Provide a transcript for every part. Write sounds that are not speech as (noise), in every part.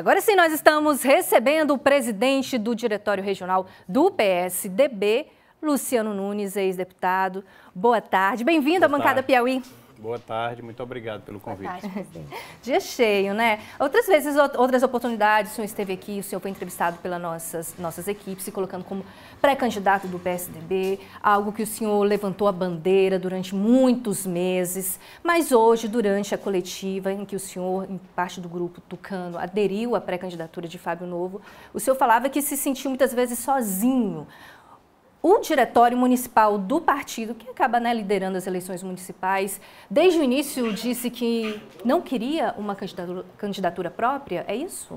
Agora sim, nós estamos recebendo o presidente do Diretório Regional do PSDB, Luciano Nunes, ex-deputado. Boa tarde, bem-vindo à bancada Piauí. Boa tarde, muito obrigado pelo convite. Boa tarde, presidente. Dia cheio, né? Outras vezes, outras oportunidades, o senhor esteve aqui, o senhor foi entrevistado pelas nossas, nossas equipes, se colocando como pré-candidato do PSDB, algo que o senhor levantou a bandeira durante muitos meses, mas hoje, durante a coletiva em que o senhor, em parte do grupo Tucano, aderiu à pré-candidatura de Fábio Novo, o senhor falava que se sentiu muitas vezes sozinho o diretório municipal do partido, que acaba né, liderando as eleições municipais, desde o início disse que não queria uma candidatura, candidatura própria, é isso?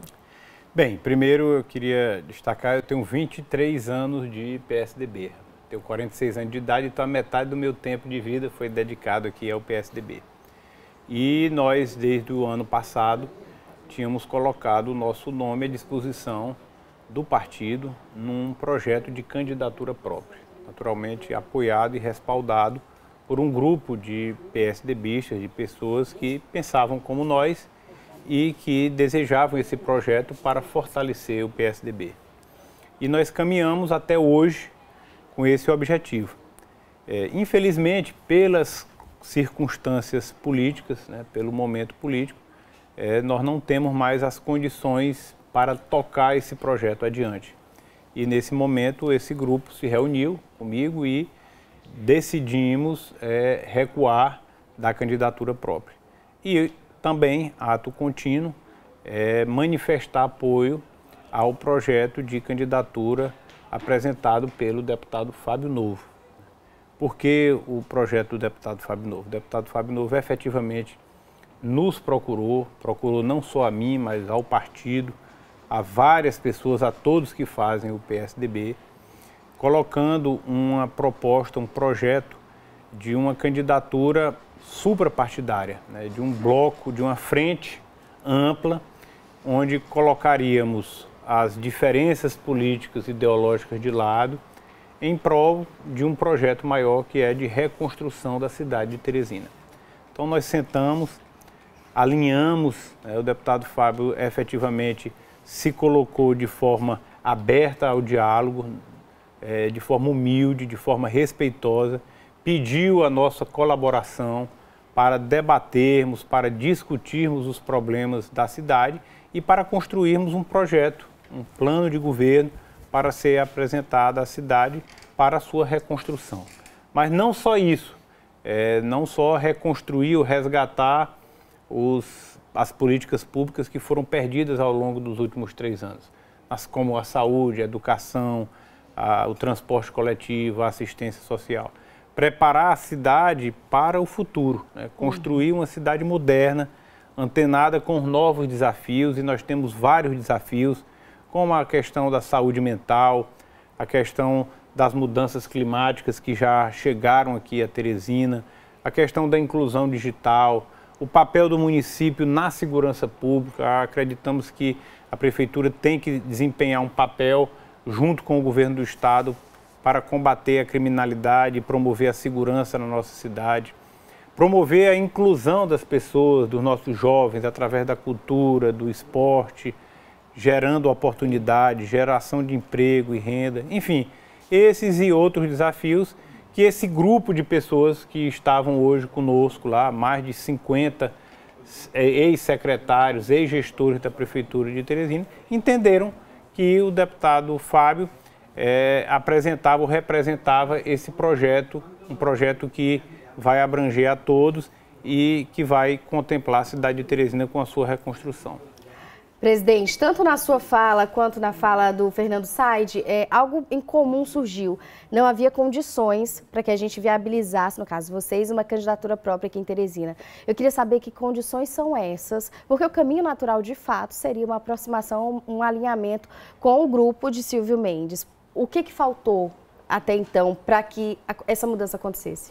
Bem, primeiro eu queria destacar, eu tenho 23 anos de PSDB, tenho 46 anos de idade, então a metade do meu tempo de vida foi dedicado aqui ao PSDB. E nós, desde o ano passado, tínhamos colocado o nosso nome à disposição do partido num projeto de candidatura própria, naturalmente apoiado e respaldado por um grupo de PSDBistas, de pessoas que pensavam como nós e que desejavam esse projeto para fortalecer o PSDB. E nós caminhamos até hoje com esse objetivo. É, infelizmente, pelas circunstâncias políticas, né, pelo momento político, é, nós não temos mais as condições para tocar esse projeto adiante. E nesse momento esse grupo se reuniu comigo e decidimos é, recuar da candidatura própria. E também, ato contínuo, é, manifestar apoio ao projeto de candidatura apresentado pelo deputado Fábio Novo. Por que o projeto do deputado Fábio Novo? O deputado Fábio Novo efetivamente nos procurou, procurou não só a mim, mas ao partido, a várias pessoas, a todos que fazem o PSDB, colocando uma proposta, um projeto de uma candidatura suprapartidária, né, de um bloco, de uma frente ampla, onde colocaríamos as diferenças políticas e ideológicas de lado em prol de um projeto maior que é de reconstrução da cidade de Teresina. Então nós sentamos, alinhamos, né, o deputado Fábio efetivamente se colocou de forma aberta ao diálogo, é, de forma humilde, de forma respeitosa, pediu a nossa colaboração para debatermos, para discutirmos os problemas da cidade e para construirmos um projeto, um plano de governo para ser apresentado à cidade para a sua reconstrução. Mas não só isso, é, não só reconstruir ou resgatar os as políticas públicas que foram perdidas ao longo dos últimos três anos, as, como a saúde, a educação, a, o transporte coletivo, a assistência social. Preparar a cidade para o futuro, né? construir uma cidade moderna, antenada com novos desafios, e nós temos vários desafios, como a questão da saúde mental, a questão das mudanças climáticas que já chegaram aqui a Teresina, a questão da inclusão digital, o papel do município na segurança pública. Acreditamos que a prefeitura tem que desempenhar um papel junto com o governo do estado para combater a criminalidade, promover a segurança na nossa cidade, promover a inclusão das pessoas, dos nossos jovens, através da cultura, do esporte, gerando oportunidade, geração de emprego e renda, enfim, esses e outros desafios que esse grupo de pessoas que estavam hoje conosco lá, mais de 50 eh, ex-secretários, ex-gestores da Prefeitura de Teresina, entenderam que o deputado Fábio é, apresentava ou representava esse projeto, um projeto que vai abranger a todos e que vai contemplar a cidade de Teresina com a sua reconstrução. Presidente, tanto na sua fala quanto na fala do Fernando Said, é, algo em comum surgiu. Não havia condições para que a gente viabilizasse, no caso vocês, uma candidatura própria aqui em Teresina. Eu queria saber que condições são essas, porque o caminho natural, de fato, seria uma aproximação, um alinhamento com o grupo de Silvio Mendes. O que, que faltou até então para que essa mudança acontecesse?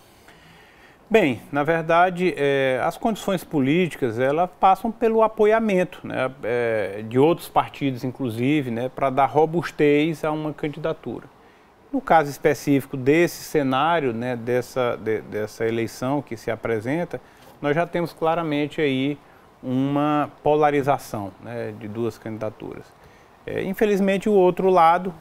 Bem, na verdade, é, as condições políticas elas passam pelo apoiamento né, é, de outros partidos, inclusive, né, para dar robustez a uma candidatura. No caso específico desse cenário, né, dessa, de, dessa eleição que se apresenta, nós já temos claramente aí uma polarização né, de duas candidaturas. É, infelizmente, o outro lado,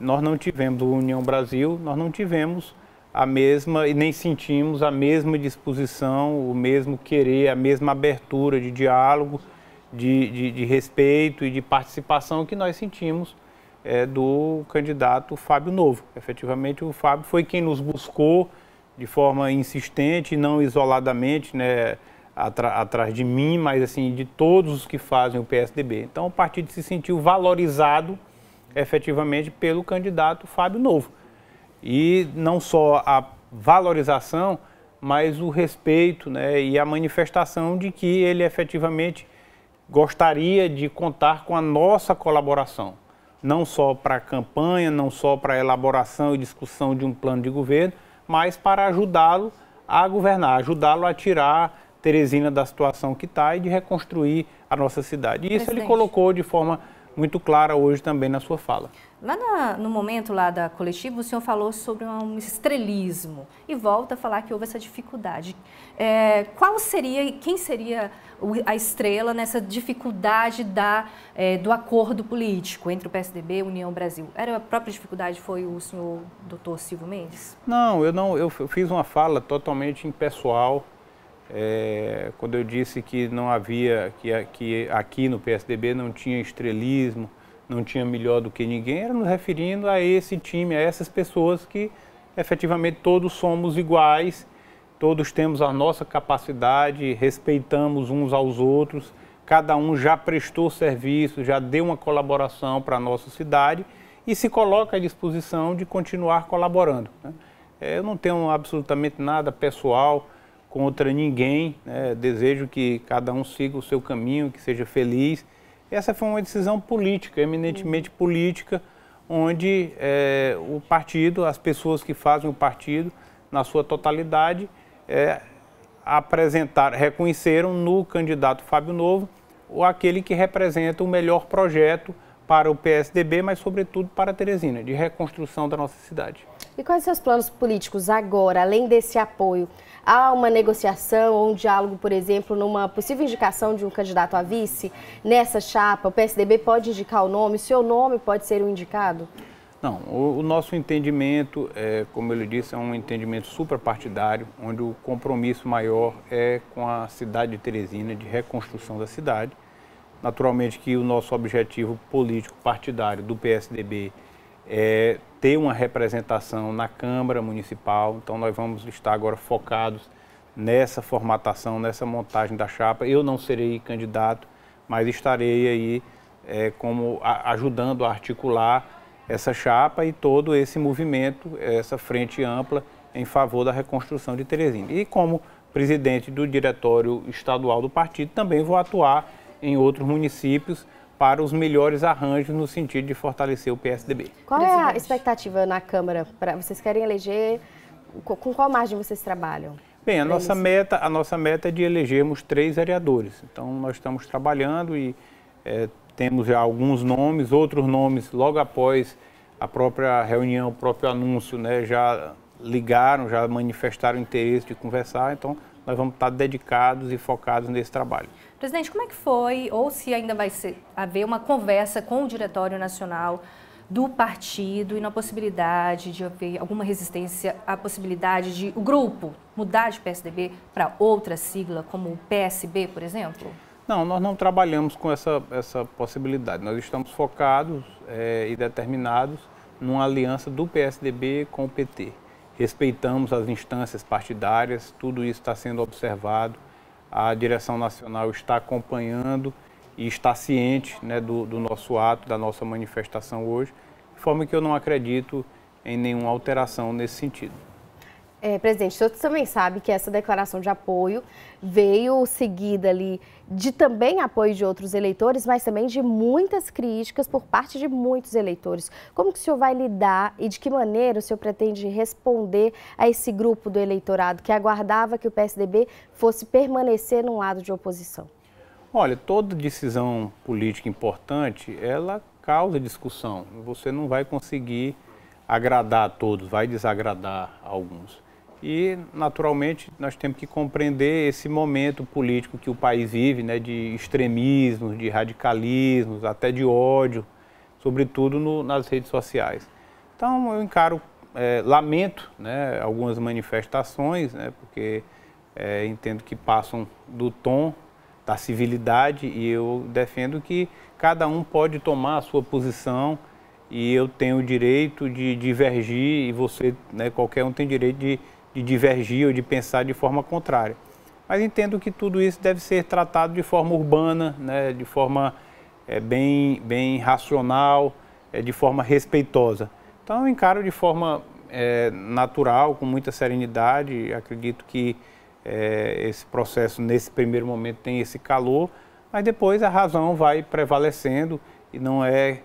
nós não tivemos o União Brasil, nós não tivemos a mesma e nem sentimos a mesma disposição, o mesmo querer, a mesma abertura de diálogo, de, de, de respeito e de participação que nós sentimos é, do candidato Fábio Novo. Efetivamente, o Fábio foi quem nos buscou de forma insistente, não isoladamente, né, atra, atrás de mim, mas assim de todos os que fazem o PSDB. Então, o partido se sentiu valorizado efetivamente pelo candidato Fábio Novo e não só a valorização, mas o respeito né, e a manifestação de que ele efetivamente gostaria de contar com a nossa colaboração, não só para a campanha, não só para a elaboração e discussão de um plano de governo, mas para ajudá-lo a governar, ajudá-lo a tirar Teresina da situação que está e de reconstruir a nossa cidade. E isso Presidente. ele colocou de forma muito clara hoje também na sua fala. Lá na, no momento lá da coletiva, o senhor falou sobre um estrelismo e volta a falar que houve essa dificuldade. É, qual seria, quem seria a estrela nessa dificuldade da, é, do acordo político entre o PSDB e a União Brasil? Era a própria dificuldade, foi o senhor doutor Silvio Mendes? Não, eu não, eu fiz uma fala totalmente impessoal, é, quando eu disse que não havia, que, que aqui no PSDB não tinha estrelismo, não tinha melhor do que ninguém, era nos referindo a esse time, a essas pessoas que efetivamente todos somos iguais, todos temos a nossa capacidade, respeitamos uns aos outros, cada um já prestou serviço, já deu uma colaboração para a nossa cidade e se coloca à disposição de continuar colaborando. Né? É, eu não tenho absolutamente nada pessoal contra ninguém, né? desejo que cada um siga o seu caminho, que seja feliz. Essa foi uma decisão política, eminentemente uhum. política, onde é, o partido, as pessoas que fazem o partido, na sua totalidade, é, reconheceram no candidato Fábio Novo aquele que representa o melhor projeto para o PSDB, mas sobretudo para Teresina, de reconstrução da nossa cidade. E quais seus planos políticos agora, além desse apoio? Há uma negociação ou um diálogo, por exemplo, numa possível indicação de um candidato a vice? Nessa chapa, o PSDB pode indicar o nome? O seu nome pode ser o um indicado? Não, o, o, nosso entendimento, é, como ele disse, é um entendimento superpartidário, onde o compromisso maior é com a cidade de Teresina, de reconstrução da cidade. Naturalmente que o nosso objetivo político partidário do PSDB é ter uma representação na Câmara Municipal. Então, nós vamos estar agora focados nessa formatação, nessa montagem da chapa. Eu não serei candidato, mas estarei aí é, como a, ajudando a articular essa chapa e todo esse movimento, essa frente ampla em favor da reconstrução de Teresina. E como presidente do Diretório Estadual do Partido, também vou atuar em outros municípios para os melhores arranjos no sentido de fortalecer o PSDB. Qual é a expectativa na Câmara? Pra, vocês querem eleger? Com qual margem vocês trabalham? Bem, a nossa, meta, a nossa meta é de elegermos três vereadores. Então, nós estamos trabalhando e é, temos já alguns nomes, outros nomes logo após a própria reunião, o próprio anúncio, né, já ligaram, já manifestaram interesse de conversar. Então, nós vamos estar dedicados e focados nesse trabalho. Presidente, como é que foi, ou se ainda vai ser, haver uma conversa com o Diretório Nacional do partido e na possibilidade de haver alguma resistência à possibilidade de o grupo mudar de PSDB para outra sigla, como o PSB, por exemplo? Não, nós não trabalhamos com essa, essa possibilidade. Nós estamos focados é, e determinados numa aliança do PSDB com o PT. Respeitamos as instâncias partidárias, tudo isso está sendo observado a direção nacional está acompanhando e está ciente né, do, do, nosso ato, da nossa manifestação hoje, de forma que eu não acredito em nenhuma alteração nesse sentido. É, presidente, o também sabe que essa declaração de apoio veio seguida ali de também apoio de outros eleitores, mas também de muitas críticas por parte de muitos eleitores. Como que o senhor vai lidar e de que maneira o senhor pretende responder a esse grupo do eleitorado que aguardava que o PSDB fosse permanecer num lado de oposição? Olha, toda decisão política importante, ela causa discussão. Você não vai conseguir agradar a todos, vai desagradar a alguns. E, naturalmente, nós temos que compreender esse momento político que o país vive, né, de extremismos, de radicalismos, até de ódio, sobretudo no, nas redes sociais. Então, eu encaro, é, lamento né, algumas manifestações, né, porque é, entendo que passam do tom da civilidade e eu defendo que cada um pode tomar a sua posição e eu tenho o direito de divergir e você, né, qualquer um tem direito de de divergir ou de pensar de forma contrária. Mas entendo que tudo isso deve ser tratado de forma urbana, né, de forma é, bem, bem racional, é, de forma respeitosa. Então eu encaro de forma é, natural, com muita serenidade. Acredito que esse processo, nesse primeiro momento, tem esse calor, mas depois a razão vai prevalecendo e não é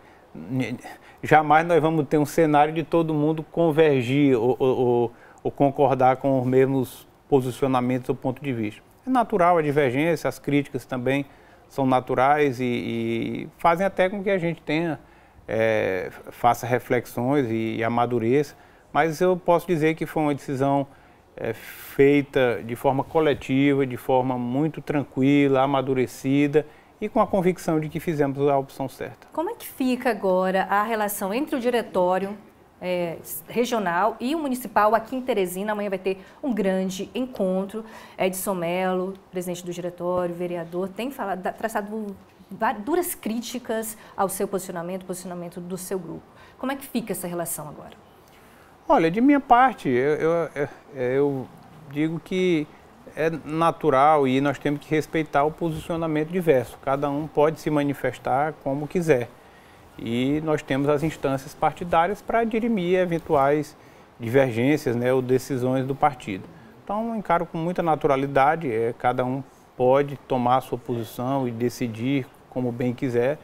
jamais nós vamos ter um cenário de todo mundo convergir ou, ou, ou concordar com os mesmos posicionamentos ou ponto de vista. É natural a divergência, as críticas também são naturais e, e fazem até com que a gente tenha, é, faça reflexões e, e amadureça, mas eu posso dizer que foi uma decisão é, feita de forma coletiva, de forma muito tranquila, amadurecida e com a convicção de que fizemos a opção certa. Como é que fica agora a relação entre o diretório, é, regional e o municipal aqui em Teresina. Amanhã vai ter um grande encontro. Edson Mello, presidente do diretório, vereador, tem falado, traçado duras críticas ao seu posicionamento, posicionamento do seu grupo. Como é que fica essa relação agora? Olha, de minha parte, eu, eu, é, é, eu digo que é natural e nós temos que respeitar o posicionamento diverso. Cada um pode se manifestar como quiser e nós temos as instâncias partidárias para dirimir eventuais divergências né, ou decisões do partido. Então, encaro com muita naturalidade, é, cada um pode tomar a sua posição e decidir como bem quiser.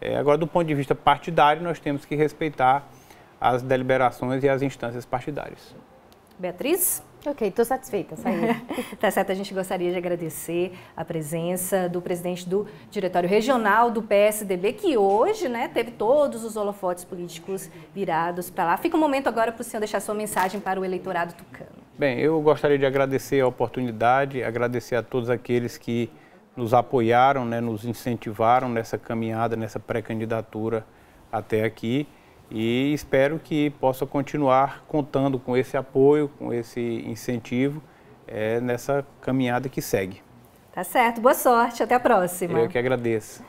É, agora, do ponto de vista partidário, nós temos que respeitar as deliberações e as instâncias partidárias. Beatriz? Ok, estou satisfeita, (laughs) tá certo, a gente gostaria de agradecer a presença do presidente do Diretório Regional do PSDB, que hoje né, teve todos os holofotes políticos virados para lá. Fica um momento agora para o senhor deixar sua mensagem para o eleitorado tucano. Bem, eu gostaria de agradecer a oportunidade, agradecer a todos aqueles que nos apoiaram, né, nos incentivaram nessa caminhada, nessa pré-candidatura até aqui e espero que possa continuar contando com esse apoio, com esse incentivo é, nessa caminhada que segue. Tá certo, boa sorte, até a próxima. Eu que agradeço.